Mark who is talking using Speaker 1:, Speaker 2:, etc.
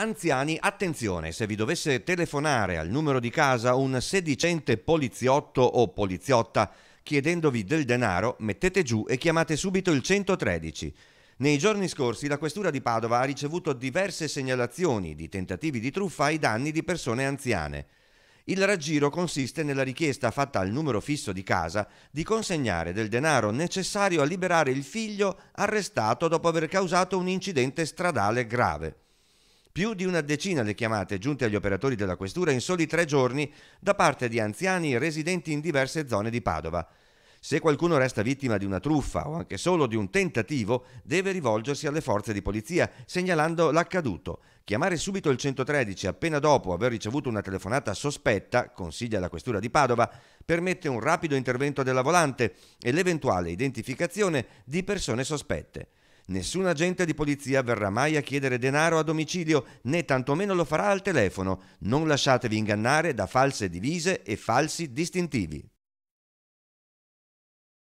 Speaker 1: Anziani, attenzione, se vi dovesse telefonare al numero di casa un sedicente poliziotto o poliziotta chiedendovi del denaro, mettete giù e chiamate subito il 113. Nei giorni scorsi la Questura di Padova ha ricevuto diverse segnalazioni di tentativi di truffa ai danni di persone anziane. Il raggiro consiste nella richiesta fatta al numero fisso di casa di consegnare del denaro necessario a liberare il figlio arrestato dopo aver causato un incidente stradale grave. Più di una decina le chiamate giunte agli operatori della questura in soli tre giorni da parte di anziani residenti in diverse zone di Padova. Se qualcuno resta vittima di una truffa o anche solo di un tentativo, deve rivolgersi alle forze di polizia segnalando l'accaduto. Chiamare subito il 113 appena dopo aver ricevuto una telefonata sospetta, consiglia la Questura di Padova, permette un rapido intervento della volante e l'eventuale identificazione di persone sospette. Nessun agente di polizia verrà mai a chiedere denaro a domicilio, né tantomeno lo farà al telefono. Non lasciatevi ingannare da false divise e falsi distintivi.